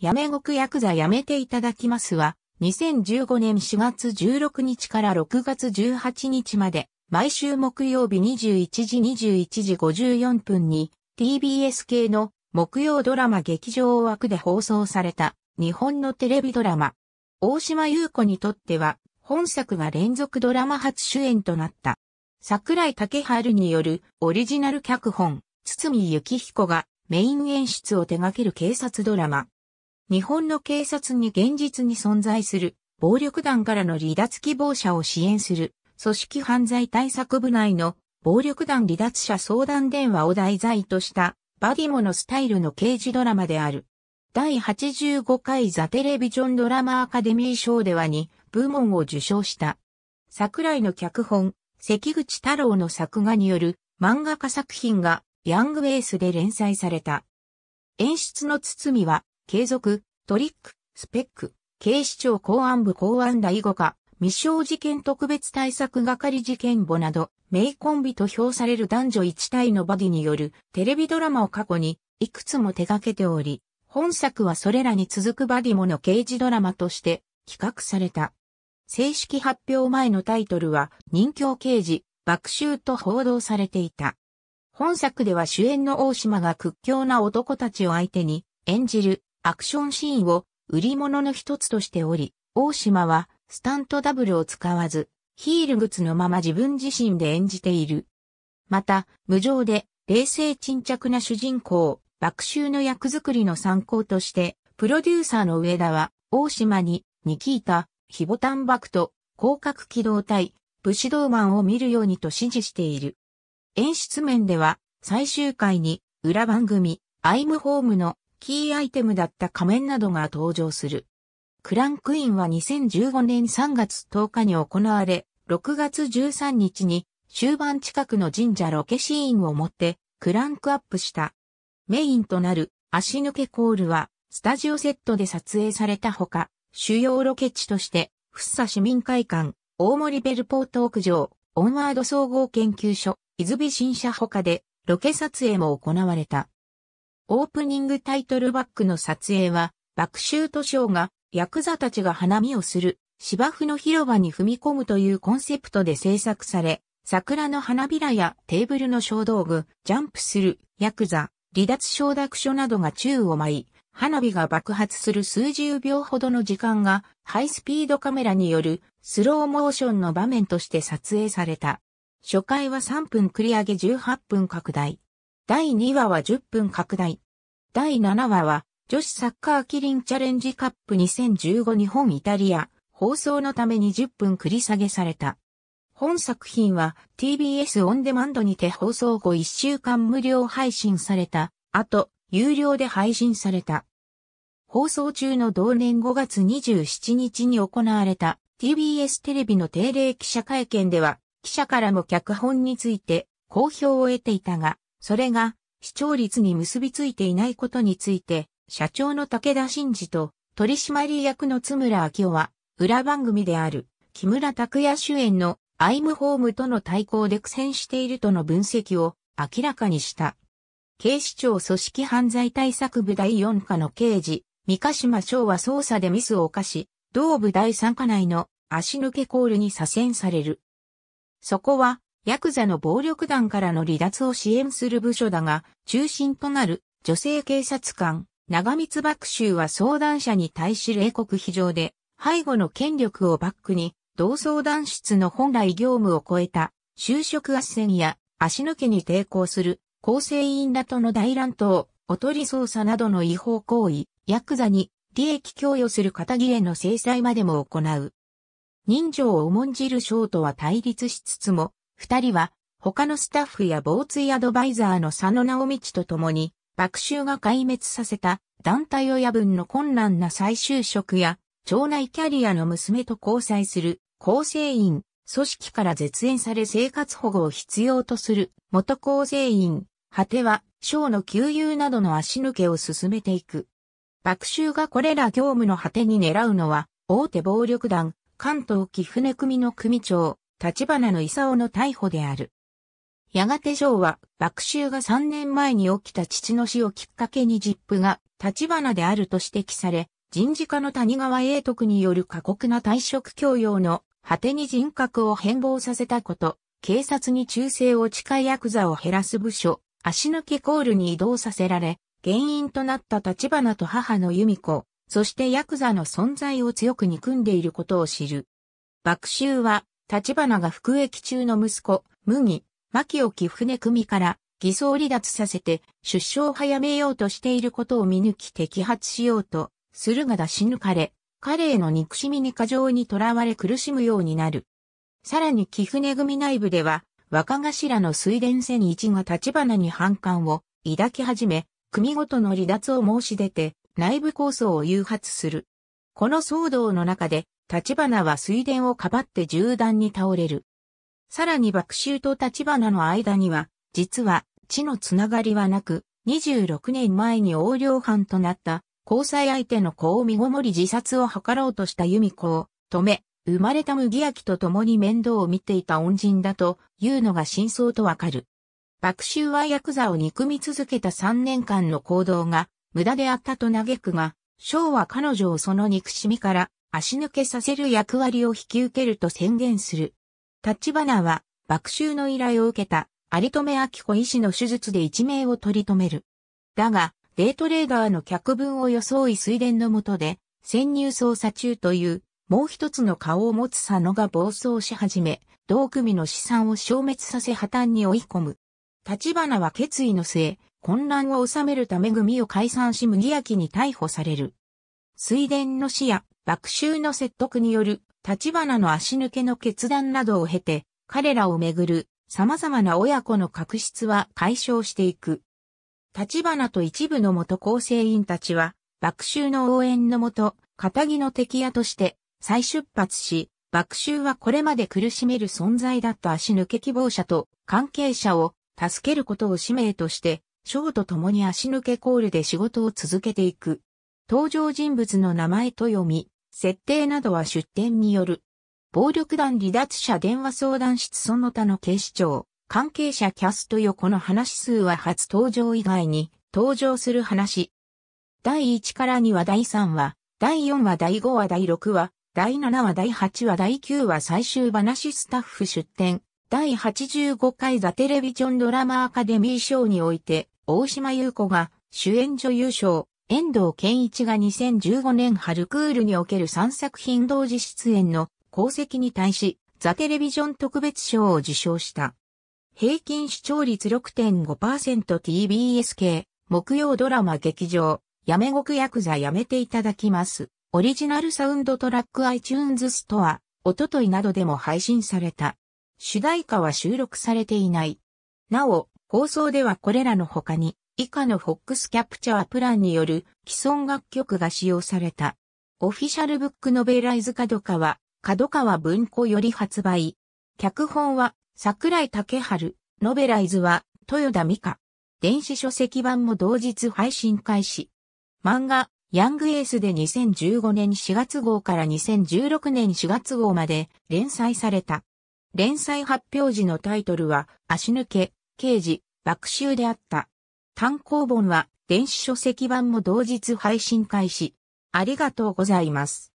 やめごくヤクザやめていただきますは、2015年4月16日から6月18日まで、毎週木曜日21時21時54分に、TBS 系の木曜ドラマ劇場枠で放送された日本のテレビドラマ。大島優子にとっては本作が連続ドラマ初主演となった。桜井竹春によるオリジナル脚本、堤幸彦がメイン演出を手掛ける警察ドラマ。日本の警察に現実に存在する暴力団からの離脱希望者を支援する組織犯罪対策部内の暴力団離脱者相談電話を題材としたバディモのスタイルの刑事ドラマである。第85回ザ・テレビジョンドラマアカデミー賞では2部門を受賞した。桜井の脚本、関口太郎の作画による漫画家作品がヤングベースで連載された。演出の堤は継続、トリック、スペック、警視庁公安部公安第5課、未生事件特別対策係事件簿など、名コンビと評される男女一体のバディによるテレビドラマを過去にいくつも手掛けており、本作はそれらに続くバディもの刑事ドラマとして企画された。正式発表前のタイトルは人形刑事、爆臭と報道されていた。本作では主演の大島が屈強な男たちを相手に演じるアクションシーンを売り物の一つとしており、大島はスタントダブルを使わず、ヒール靴のまま自分自身で演じている。また、無情で冷静沈着な主人公、爆臭の役作りの参考として、プロデューサーの上田は、大島に、ニキータ、ヒボタンバクと、広角機動隊、武士道マンを見るようにと指示している。演出面では、最終回に、裏番組、アイムホームのキーアイテムだった仮面などが登場する。クランクインは2015年3月10日に行われ、6月13日に終盤近くの神社ロケシーンをもってクランクアップした。メインとなる足抜けコールはスタジオセットで撮影されたほか、主要ロケ地として、っさ市民会館、大森ベルポート屋上、オンワード総合研究所、出水新社ほかでロケ撮影も行われた。オープニングタイトルバックの撮影は、爆臭図書が、ヤクザたちが花見をする、芝生の広場に踏み込むというコンセプトで制作され、桜の花びらやテーブルの小道具、ジャンプする、ヤクザ、離脱承諾書などが宙を舞い、花火が爆発する数十秒ほどの時間が、ハイスピードカメラによるスローモーションの場面として撮影された。初回は3分繰り上げ18分拡大。第2話は10分拡大。第7話は、女子サッカーキリンチャレンジカップ2015日本イタリア、放送のために10分繰り下げされた。本作品は TBS オンデマンドにて放送後1週間無料配信された、後、有料で配信された。放送中の同年5月27日に行われた TBS テレビの定例記者会見では、記者からも脚本について好評を得ていたが、それが視聴率に結びついていないことについて、社長の武田真治と取締役の津村明夫は、裏番組である木村拓哉主演のアイムホームとの対抗で苦戦しているとの分析を明らかにした。警視庁組織犯罪対策部第4課の刑事、三ヶ島翔は捜査でミスを犯し、同部第3課内の足抜けコールに左遷される。そこはヤクザの暴力団からの離脱を支援する部署だが、中心となる女性警察官、長光爆州は相談者に対し冷酷非常で、背後の権力をバックに、同相談室の本来業務を超えた、就職斡旋や足抜けに抵抗する、構成員らとの大乱闘、おとり捜査などの違法行為、ヤクザに利益供与する仇への制裁までも行う。人情を重んじる将とは対立しつつも、二人は、他のスタッフや防追アドバイザーの佐野直道と共に、爆臭が壊滅させた団体親分の困難な再就職や、町内キャリアの娘と交際する構成員、組織から絶縁され生活保護を必要とする元構成員、果ては、省の給油などの足抜けを進めていく。爆臭がこれら業務の果てに狙うのは、大手暴力団、関東貴船組の組長、立花の勲の逮捕である。やがて章は、爆臭が3年前に起きた父の死をきっかけに実父が立花であると指摘され、人事課の谷川英徳による過酷な退職教養の果てに人格を変貌させたこと、警察に忠誠を誓いヤクザを減らす部署、足抜けコールに移動させられ、原因となった立花と母の由美子、そしてヤクザの存在を強く憎んでいることを知る。爆臭は立花が服役中の息子、麦、牧を貴船組から偽装離脱させて出生を早めようとしていることを見抜き摘発しようとするが出し抜かれ、彼への憎しみに過剰に囚われ苦しむようになる。さらに貴船組内部では若頭の水田船一が立花に反感を抱き始め、組ごとの離脱を申し出て内部構想を誘発する。この騒動の中で、立花は水田をかばって銃弾に倒れる。さらに爆臭と立花の間には、実は、地のつながりはなく、26年前に横領犯となった、交際相手の子を身ごもり自殺を図ろうとした由美子を止め、生まれた麦秋と共に面倒を見ていた恩人だというのが真相とわかる。爆臭はヤクザを憎み続けた3年間の行動が無駄であったと嘆くが、ショーは彼女をその憎しみから足抜けさせる役割を引き受けると宣言する。立花は、爆襲の依頼を受けた、有留明子医師の手術で一命を取り留める。だが、デイトレーダーの脚分を装い水田の下で、潜入捜査中という、もう一つの顔を持つ佐野が暴走し始め、同組の資産を消滅させ破綻に追い込む。立花は決意の末、混乱を収めるため組を解散し麦焼に逮捕される。水田の死や爆臭の説得による立花の足抜けの決断などを経て、彼らをめぐる様々な親子の確執は解消していく。立花と一部の元構成員たちは、爆臭の応援のもと、片木の敵屋として再出発し、爆臭はこれまで苦しめる存在だった足抜け希望者と関係者を助けることを使命としてショーと共に足抜けコールで仕事を続けていく。登場人物の名前と読み、設定などは出典による。暴力団離脱者電話相談室その他の警視庁、関係者キャスト横の話数は初登場以外に登場する話。第1から2話第3話、第4話第5話第6話、第7話第8話第9話最終話スタッフ出展、第85回ザ・テレビジョンドラマアカデミー賞において、大島優子が主演女優賞、遠藤健一が2015年春クールにおける3作品同時出演の功績に対し、ザ・テレビジョン特別賞を受賞した。平均視聴率 6.5%TBS 系、木曜ドラマ劇場、やめごくヤクザやめていただきます。オリジナルサウンドトラック iTunes ストア、おとといなどでも配信された。主題歌は収録されていない。なお、放送ではこれらの他に、以下の FOX キャプチャープランによる既存楽曲が使用された。オフィシャルブックノベライズ角川、角川文庫より発売。脚本は桜井竹春、ノベライズは豊田美香。電子書籍版も同日配信開始。漫画、ヤングエースで2015年4月号から2016年4月号まで連載された。連載発表時のタイトルは、足抜け、刑事、爆臭であった。単行本は電子書籍版も同日配信開始。ありがとうございます。